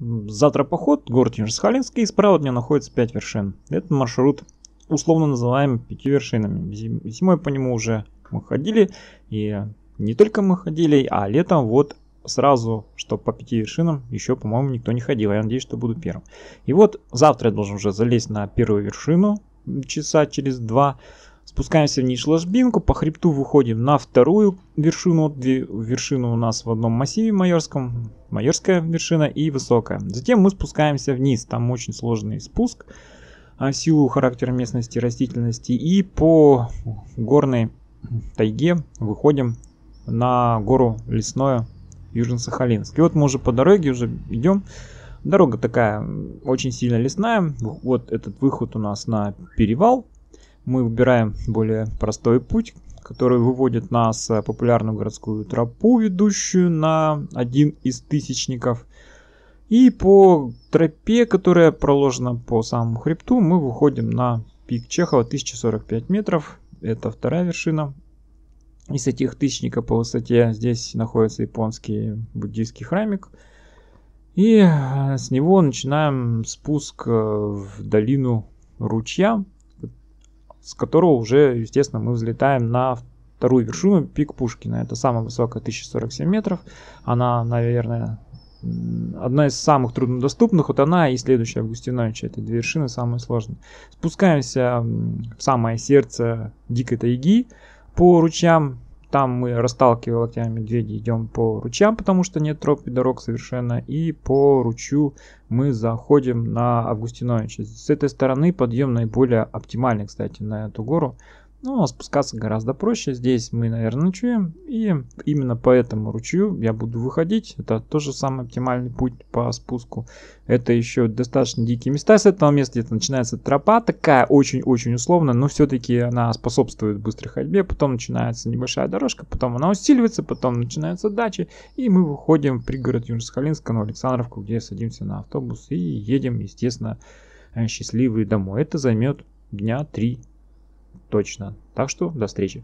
Завтра поход, город Нижесхалинский, и справа от меня находится 5 вершин. Этот маршрут условно называем пятью вершинами. Зимой по нему уже мы ходили, и не только мы ходили, а летом вот сразу, что по пяти вершинам еще, по-моему, никто не ходил. Я надеюсь, что буду первым. И вот завтра я должен уже залезть на первую вершину часа через два. Спускаемся в нижнюю ложбинку, по хребту выходим на вторую вершину. Две вершины у нас в одном массиве майорском. Майорская вершина и высокая. Затем мы спускаемся вниз. Там очень сложный спуск а, в силу характера местности, растительности. И по горной тайге выходим на гору лесное Южно-Сахалинск. И вот мы уже по дороге уже идем. Дорога такая очень сильно лесная. Вот этот выход у нас на перевал мы выбираем более простой путь, который выводит нас в э, популярную городскую тропу, ведущую на один из тысячников. И по тропе, которая проложена по самому хребту, мы выходим на пик Чехова 1045 метров. Это вторая вершина. Из этих тысячников по высоте здесь находится японский буддийский храмик. И э, с него начинаем спуск э, в долину ручья, с которого уже, естественно, мы взлетаем на вторую вершину, пик Пушкина. Это самая высокая, 1047 метров. Она, наверное, одна из самых труднодоступных. Вот она и следующая Августиновича. Это две вершины самые сложные. Спускаемся в самое сердце дикой тайги по ручьям там мы, расталкивая локтями медведи, идем по ручьям, потому что нет троп и дорог совершенно. И по ручью мы заходим на Августиновича. С этой стороны подъем наиболее оптимальный, кстати, на эту гору. Но ну, а спускаться гораздо проще. Здесь мы, наверное, ночуем. И именно по этому ручью я буду выходить. Это тоже самый оптимальный путь по спуску. Это еще достаточно дикие места. С этого места где-то начинается тропа. Такая очень-очень условно, но все-таки она способствует быстрой ходьбе. Потом начинается небольшая дорожка. Потом она усиливается. Потом начинаются дачи. И мы выходим в пригород Южно-Сахалинска, но Александровку, где садимся на автобус и едем, естественно, счастливые домой. Это займет дня 3 точно. Так что до встречи.